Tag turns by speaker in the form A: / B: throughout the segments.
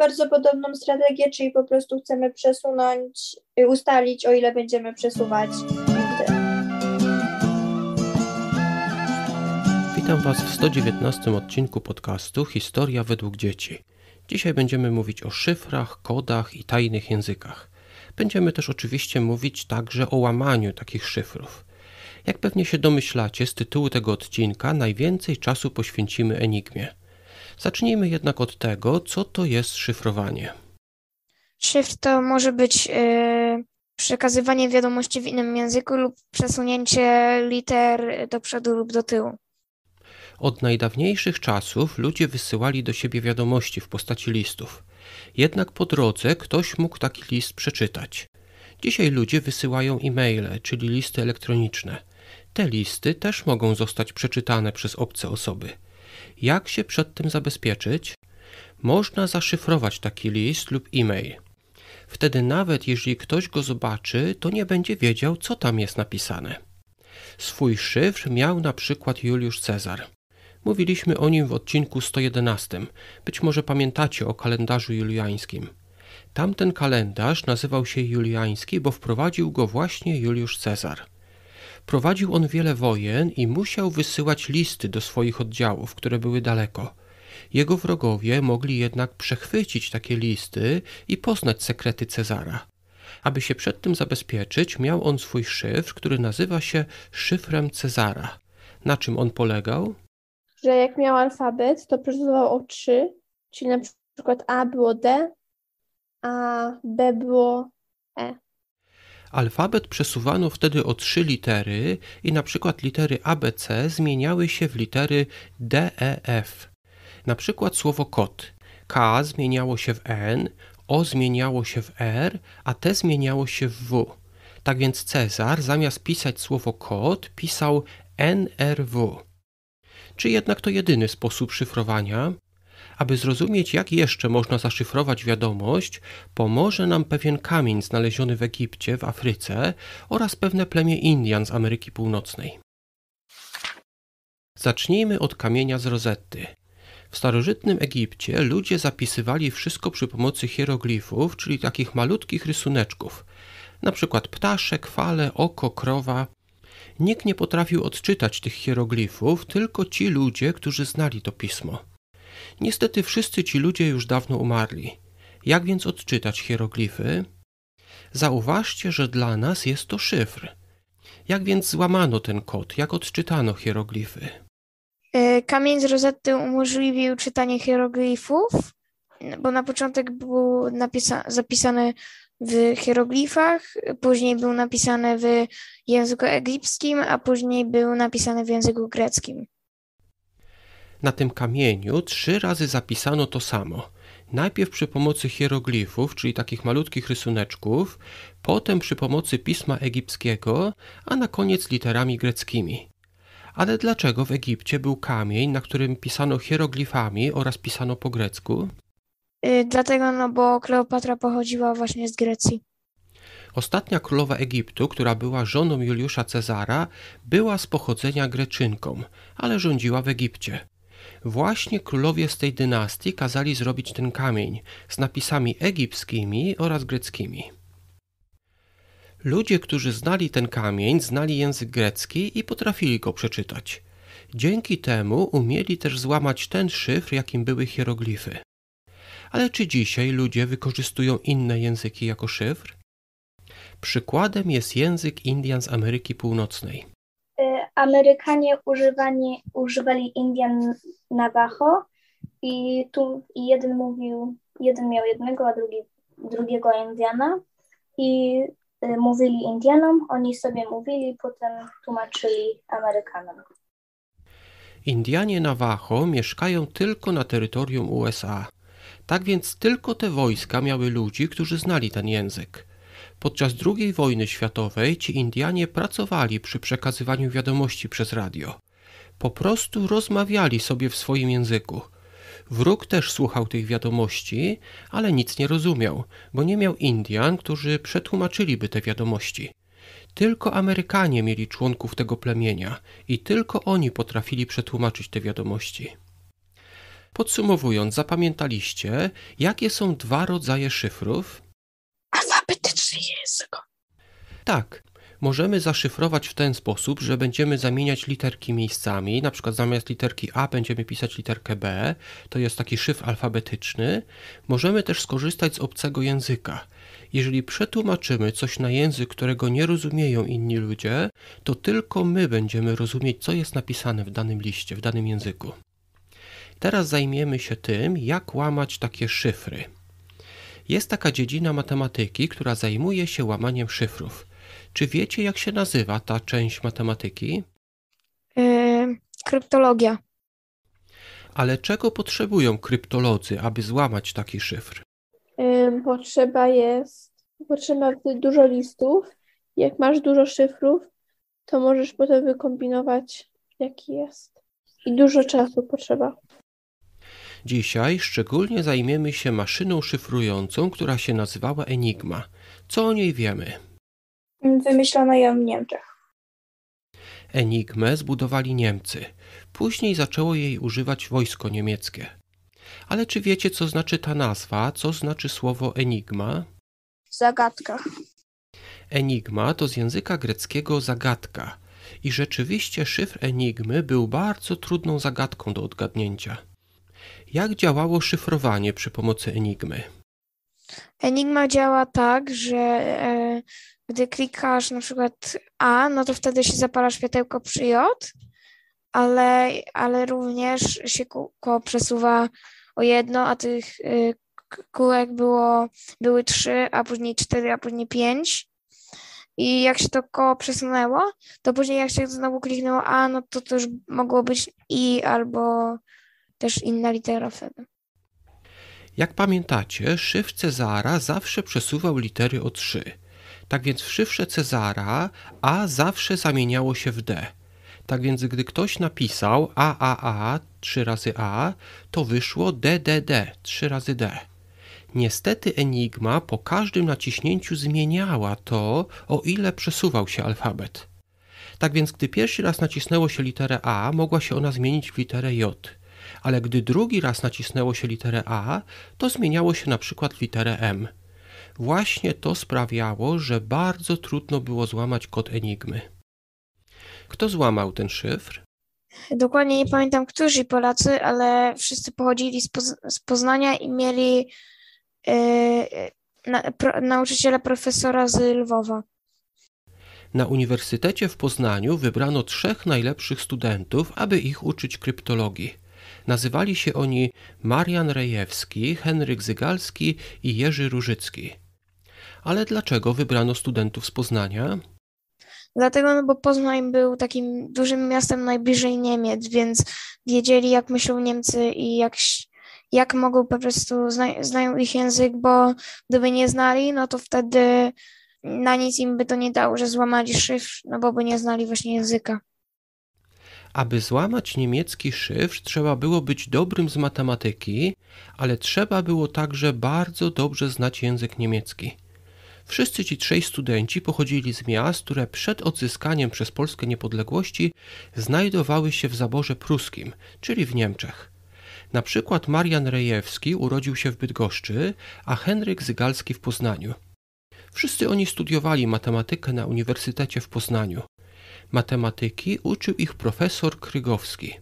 A: bardzo podobną strategię, czyli po prostu chcemy przesunąć, y, ustalić o ile będziemy przesuwać.
B: Witam Was w 119 odcinku podcastu Historia według dzieci. Dzisiaj będziemy mówić o szyfrach, kodach i tajnych językach. Będziemy też oczywiście mówić także o łamaniu takich szyfrów. Jak pewnie się domyślacie, z tytułu tego odcinka najwięcej czasu poświęcimy enigmie. Zacznijmy jednak od tego, co to jest szyfrowanie.
A: Szyfr to może być y, przekazywanie wiadomości w innym języku lub przesunięcie liter do przodu lub do tyłu.
B: Od najdawniejszych czasów ludzie wysyłali do siebie wiadomości w postaci listów. Jednak po drodze ktoś mógł taki list przeczytać. Dzisiaj ludzie wysyłają e-maile, czyli listy elektroniczne. Te listy też mogą zostać przeczytane przez obce osoby. Jak się przed tym zabezpieczyć? Można zaszyfrować taki list lub e-mail. Wtedy nawet jeżeli ktoś go zobaczy, to nie będzie wiedział, co tam jest napisane. Swój szyfr miał na przykład Juliusz Cezar. Mówiliśmy o nim w odcinku 111. Być może pamiętacie o kalendarzu juliańskim. Tamten kalendarz nazywał się juliański, bo wprowadził go właśnie Juliusz Cezar. Prowadził on wiele wojen i musiał wysyłać listy do swoich oddziałów, które były daleko. Jego wrogowie mogli jednak przechwycić takie listy i poznać sekrety Cezara. Aby się przed tym zabezpieczyć, miał on swój szyfr, który nazywa się szyfrem Cezara. Na czym on polegał?
A: Że jak miał alfabet, to przesuwał o trzy, czyli na przykład A było D, a B było E.
B: Alfabet przesuwano wtedy o trzy litery i na przykład litery ABC zmieniały się w litery DEF. Na przykład słowo kot. K zmieniało się w N, O zmieniało się w R, a T zmieniało się w W. Tak więc Cezar zamiast pisać słowo kot pisał NRW. Czy jednak to jedyny sposób szyfrowania? Aby zrozumieć, jak jeszcze można zaszyfrować wiadomość, pomoże nam pewien kamień znaleziony w Egipcie, w Afryce oraz pewne plemię Indian z Ameryki Północnej. Zacznijmy od kamienia z rozety. W starożytnym Egipcie ludzie zapisywali wszystko przy pomocy hieroglifów, czyli takich malutkich rysuneczków, na przykład ptaszek, fale, oko, krowa. Nikt nie potrafił odczytać tych hieroglifów, tylko ci ludzie, którzy znali to pismo. Niestety wszyscy ci ludzie już dawno umarli. Jak więc odczytać hieroglify? Zauważcie, że dla nas jest to szyfr. Jak więc złamano ten kod? Jak odczytano hieroglify?
A: E, kamień z rozety umożliwił czytanie hieroglifów, bo na początek był napisa- zapisany w hieroglifach, później był napisany w języku egipskim, a później był napisany w języku greckim.
B: Na tym kamieniu trzy razy zapisano to samo. Najpierw przy pomocy hieroglifów, czyli takich malutkich rysuneczków, potem przy pomocy pisma egipskiego, a na koniec literami greckimi. Ale dlaczego w Egipcie był kamień, na którym pisano hieroglifami oraz pisano po grecku?
A: Yy, dlatego, no bo Kleopatra pochodziła właśnie z Grecji.
B: Ostatnia królowa Egiptu, która była żoną Juliusza Cezara, była z pochodzenia Greczynką, ale rządziła w Egipcie. Właśnie królowie z tej dynastii kazali zrobić ten kamień z napisami egipskimi oraz greckimi. Ludzie, którzy znali ten kamień, znali język grecki i potrafili go przeczytać. Dzięki temu umieli też złamać ten szyfr, jakim były hieroglify. Ale czy dzisiaj ludzie wykorzystują inne języki jako szyfr? Przykładem jest język Indian z Ameryki Północnej.
A: Amerykanie używani, używali Indian Navajo i tu jeden mówił, jeden miał jednego, a drugi drugiego Indiana i y, mówili Indianom, oni sobie mówili, potem tłumaczyli Amerykanom.
B: Indianie Navajo mieszkają tylko na terytorium USA. Tak więc tylko te wojska miały ludzi, którzy znali ten język. Podczas II wojny światowej ci Indianie pracowali przy przekazywaniu wiadomości przez radio. Po prostu rozmawiali sobie w swoim języku. Wróg też słuchał tych wiadomości, ale nic nie rozumiał, bo nie miał Indian, którzy przetłumaczyliby te wiadomości. Tylko Amerykanie mieli członków tego plemienia i tylko oni potrafili przetłumaczyć te wiadomości. Podsumowując, zapamiętaliście, jakie są dwa rodzaje szyfrów? języka. Tak. Możemy zaszyfrować w ten sposób, że będziemy zamieniać literki miejscami, na przykład zamiast literki A będziemy pisać literkę B, to jest taki szyf alfabetyczny. Możemy też skorzystać z obcego języka. Jeżeli przetłumaczymy coś na język, którego nie rozumieją inni ludzie, to tylko my będziemy rozumieć, co jest napisane w danym liście, w danym języku. Teraz zajmiemy się tym, jak łamać takie szyfry. Jest taka dziedzina matematyki, która zajmuje się łamaniem szyfrów. Czy wiecie, jak się nazywa ta część matematyki?
A: Yy, kryptologia.
B: Ale czego potrzebują kryptolodzy, aby złamać taki szyfr?
A: Yy, potrzeba jest, potrzeba dużo listów. Jak masz dużo szyfrów, to możesz potem wykombinować, jaki jest. I dużo czasu potrzeba.
B: Dzisiaj szczególnie zajmiemy się maszyną szyfrującą, która się nazywała Enigma. Co o niej wiemy?
A: Wymyślono ją w Niemczech.
B: Enigmę zbudowali Niemcy. Później zaczęło jej używać wojsko niemieckie. Ale czy wiecie, co znaczy ta nazwa? Co znaczy słowo enigma?
A: Zagadka.
B: Enigma to z języka greckiego zagadka. I rzeczywiście szyfr enigmy był bardzo trudną zagadką do odgadnięcia jak działało szyfrowanie przy pomocy Enigmy?
A: Enigma działa tak, że e, gdy klikasz na przykład A, no to wtedy się zapala światełko przy J, ale, ale również się kółko przesuwa o jedno, a tych e, kółek było, były trzy, a później cztery, a później pięć. I jak się to koło przesunęło, to później jak się znowu kliknęło A, no to to już mogło być I albo też inna litera wtedy.
B: Jak pamiętacie, szyf Cezara zawsze przesuwał litery o 3. Tak więc w szyfrze Cezara A zawsze zamieniało się w D. Tak więc gdy ktoś napisał AAA 3 razy A, to wyszło DDD 3 razy D. Niestety Enigma po każdym naciśnięciu zmieniała to, o ile przesuwał się alfabet. Tak więc gdy pierwszy raz nacisnęło się literę A, mogła się ona zmienić w literę J ale gdy drugi raz nacisnęło się literę A, to zmieniało się na przykład literę M. Właśnie to sprawiało, że bardzo trudno było złamać kod Enigmy. Kto złamał ten szyfr?
A: Dokładnie nie pamiętam, którzy Polacy, ale wszyscy pochodzili z, Poz z Poznania i mieli yy, na pro nauczyciela profesora z Lwowa.
B: Na Uniwersytecie w Poznaniu wybrano trzech najlepszych studentów, aby ich uczyć kryptologii. Nazywali się oni Marian Rejewski, Henryk Zygalski i Jerzy Różycki. Ale dlaczego wybrano studentów z Poznania?
A: Dlatego, no bo Poznań był takim dużym miastem najbliżej Niemiec, więc wiedzieli, jak myślą Niemcy i jak, jak mogą po prostu, zna, znają ich język, bo gdyby nie znali, no to wtedy na nic im by to nie dało, że złamali szyf, no bo by nie znali właśnie języka.
B: Aby złamać niemiecki szyfr, trzeba było być dobrym z matematyki, ale trzeba było także bardzo dobrze znać język niemiecki. Wszyscy ci trzej studenci pochodzili z miast, które przed odzyskaniem przez Polskę niepodległości znajdowały się w zaborze pruskim, czyli w Niemczech. Na przykład Marian Rejewski urodził się w Bydgoszczy, a Henryk Zygalski w Poznaniu. Wszyscy oni studiowali matematykę na Uniwersytecie w Poznaniu. Matematyki uczył ich profesor Krygowski.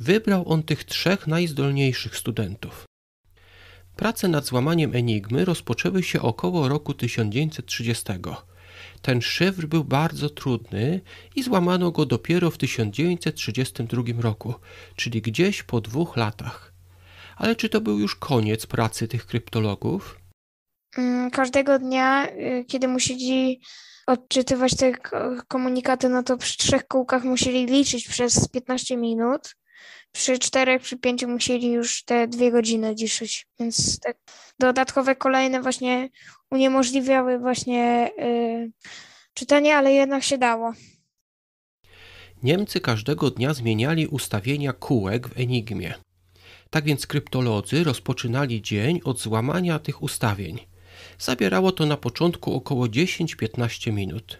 B: Wybrał on tych trzech najzdolniejszych studentów. Prace nad złamaniem enigmy rozpoczęły się około roku 1930. Ten szyfr był bardzo trudny i złamano go dopiero w 1932 roku, czyli gdzieś po dwóch latach.
A: Ale czy to był już
B: koniec pracy tych kryptologów?
A: Mm, każdego dnia, y, kiedy musieli odczytywać te komunikaty, no to przy trzech kółkach musieli liczyć przez 15 minut. Przy czterech, przy pięciu musieli już te dwie godziny ciszyć, więc dodatkowe kolejne właśnie uniemożliwiały właśnie y, czytanie, ale jednak się dało.
B: Niemcy każdego dnia zmieniali ustawienia kółek w Enigmie. Tak więc kryptolodzy rozpoczynali dzień od złamania tych ustawień. Zabierało to na początku około 10-15 minut.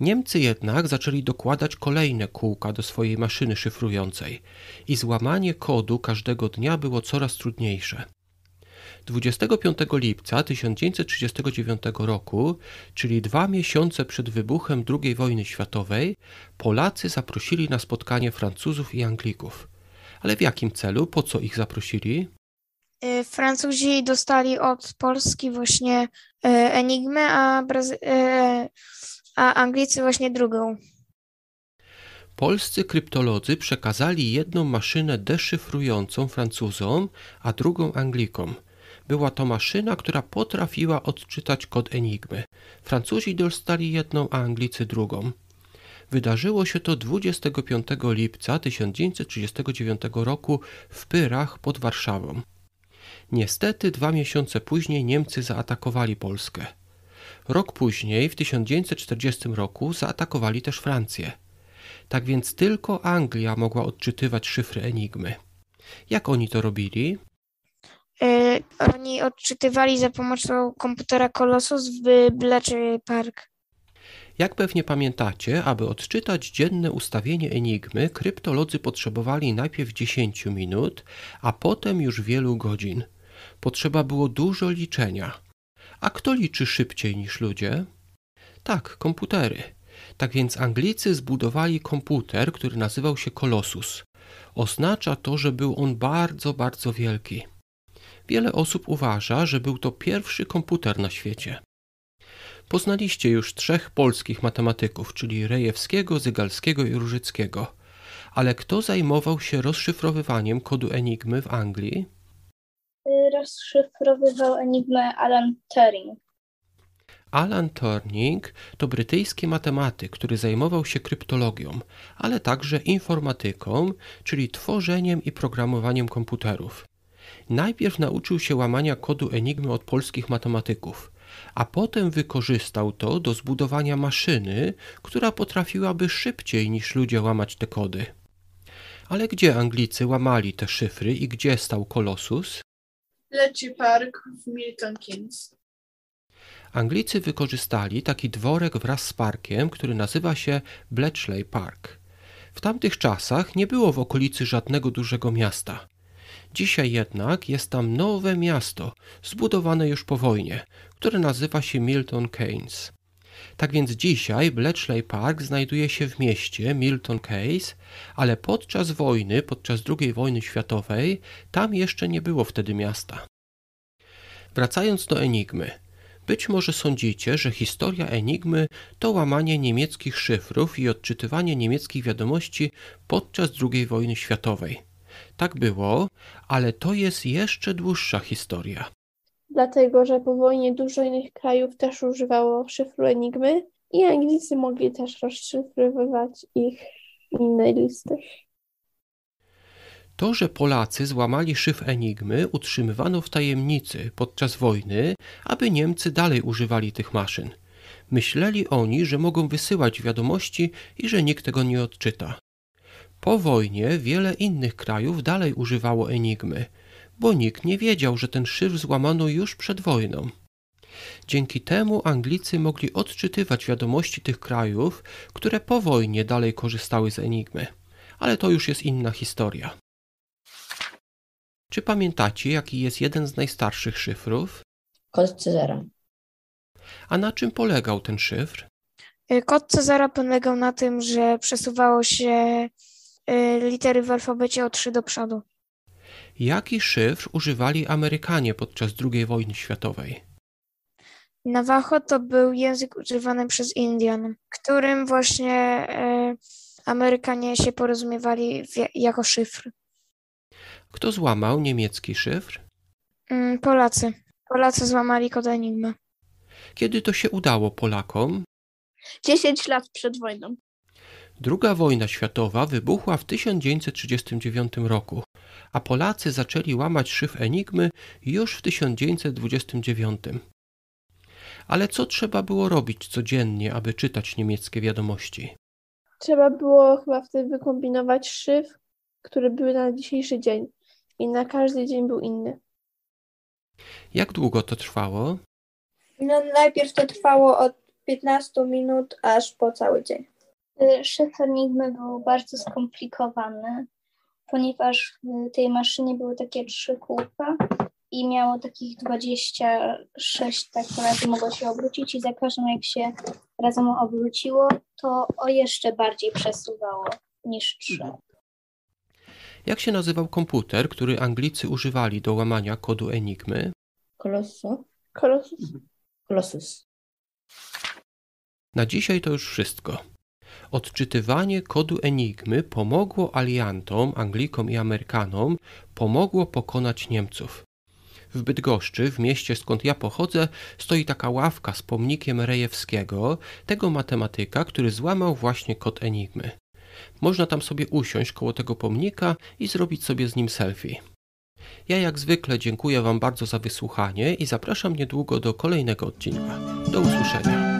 B: Niemcy jednak zaczęli dokładać kolejne kółka do swojej maszyny szyfrującej i złamanie kodu każdego dnia było coraz trudniejsze. 25 lipca 1939 roku, czyli dwa miesiące przed wybuchem II wojny światowej, Polacy zaprosili na spotkanie Francuzów i Anglików. Ale w jakim celu, po co ich zaprosili?
A: Y, Francuzi dostali od Polski właśnie y, Enigmę, a, Brazy- y, a Anglicy właśnie drugą.
B: Polscy kryptolodzy przekazali jedną maszynę deszyfrującą Francuzom, a drugą Anglikom. Była to maszyna, która potrafiła odczytać kod Enigmy. Francuzi dostali jedną, a Anglicy drugą. Wydarzyło się to 25 lipca 1939 roku w Pyrach pod Warszawą. Niestety dwa miesiące później Niemcy zaatakowali Polskę. Rok później, w 1940 roku, zaatakowali też Francję. Tak więc tylko Anglia mogła odczytywać szyfry Enigmy. Jak oni to robili?
A: Yy, oni odczytywali za pomocą komputera Colossus w Bletchley Park.
B: Jak pewnie pamiętacie, aby odczytać dzienne ustawienie enigmy, kryptolodzy potrzebowali najpierw 10 minut, a potem już wielu godzin potrzeba było dużo liczenia. A kto liczy szybciej niż ludzie? Tak, komputery. Tak więc Anglicy zbudowali komputer, który nazywał się Kolosus. Oznacza to, że był on bardzo, bardzo wielki. Wiele osób uważa, że był to pierwszy komputer na świecie. Poznaliście już trzech polskich matematyków, czyli Rejewskiego, Zygalskiego i Różyckiego. Ale kto zajmował się rozszyfrowywaniem kodu Enigmy w Anglii?
A: rozszyfrowywał enigmę Alan Turing.
B: Alan Turing to brytyjski matematyk, który zajmował się kryptologią, ale także informatyką, czyli tworzeniem i programowaniem komputerów. Najpierw nauczył się łamania kodu enigmy od polskich matematyków, a potem wykorzystał to do zbudowania maszyny, która potrafiłaby szybciej niż ludzie łamać te kody. Ale gdzie Anglicy łamali te szyfry i gdzie stał Kolosus?
A: Leci park w Milton Keynes.
B: Anglicy wykorzystali taki dworek wraz z parkiem, który nazywa się Bletchley Park. W tamtych czasach nie było w okolicy żadnego dużego miasta. Dzisiaj jednak jest tam nowe miasto, zbudowane już po wojnie, które nazywa się Milton Keynes. Tak więc dzisiaj Bletchley Park znajduje się w mieście Milton Case, ale podczas wojny, podczas II wojny światowej, tam jeszcze nie było wtedy miasta. Wracając do Enigmy. Być może sądzicie, że historia Enigmy to łamanie niemieckich szyfrów i odczytywanie niemieckich wiadomości podczas II wojny światowej. Tak było, ale to jest jeszcze dłuższa historia
A: dlatego że po wojnie dużo innych krajów też używało szyfru Enigmy i Anglicy mogli też rozszyfrowywać ich inne listy.
B: To, że Polacy złamali szyf Enigmy, utrzymywano w tajemnicy podczas wojny, aby Niemcy dalej używali tych maszyn. Myśleli oni, że mogą wysyłać wiadomości i że nikt tego nie odczyta. Po wojnie wiele innych krajów dalej używało Enigmy bo nikt nie wiedział, że ten szyf złamano już przed wojną. Dzięki temu Anglicy mogli odczytywać wiadomości tych krajów, które po wojnie dalej korzystały z Enigmy. Ale to już jest inna historia. Czy pamiętacie, jaki jest jeden z najstarszych szyfrów?
A: Kod Cezara.
B: A na czym polegał ten szyfr?
A: E, kod Cezara polegał na tym, że przesuwało się e, litery w alfabecie o trzy do przodu.
B: Jaki szyfr używali Amerykanie podczas II wojny światowej?
A: Navajo to był język używany przez Indian, którym właśnie e, Amerykanie się porozumiewali w, jako szyfr.
B: Kto złamał niemiecki szyfr?
A: Mm, Polacy. Polacy złamali kod Enigma.
B: Kiedy to się udało Polakom?
A: 10 lat przed wojną.
B: Druga wojna światowa wybuchła w 1939 roku a Polacy zaczęli łamać szyf Enigmy już w 1929. Ale co trzeba było robić codziennie, aby czytać niemieckie wiadomości?
A: Trzeba było chyba wtedy wykombinować szyf, które były na dzisiejszy dzień i na każdy dzień był inny.
B: Jak długo to trwało?
A: No, najpierw to trwało od 15 minut aż po cały dzień. Szyf Enigmy był bardzo skomplikowany ponieważ w tej maszynie były takie trzy kółka i miało takich 26, tak razy mogło się obrócić i za każdym jak się razem obróciło, to o jeszcze bardziej przesuwało niż trzy. Mhm.
B: Jak się nazywał komputer, który Anglicy używali do łamania kodu Enigmy?
A: Kolossus. Kolossus. Kolossus.
B: Na dzisiaj to już wszystko. Odczytywanie kodu Enigmy pomogło aliantom, Anglikom i Amerykanom, pomogło pokonać Niemców. W Bydgoszczy, w mieście skąd ja pochodzę, stoi taka ławka z pomnikiem Rejewskiego, tego matematyka, który złamał właśnie kod Enigmy. Można tam sobie usiąść koło tego pomnika i zrobić sobie z nim selfie. Ja jak zwykle dziękuję Wam bardzo za wysłuchanie i zapraszam niedługo do kolejnego odcinka. Do usłyszenia.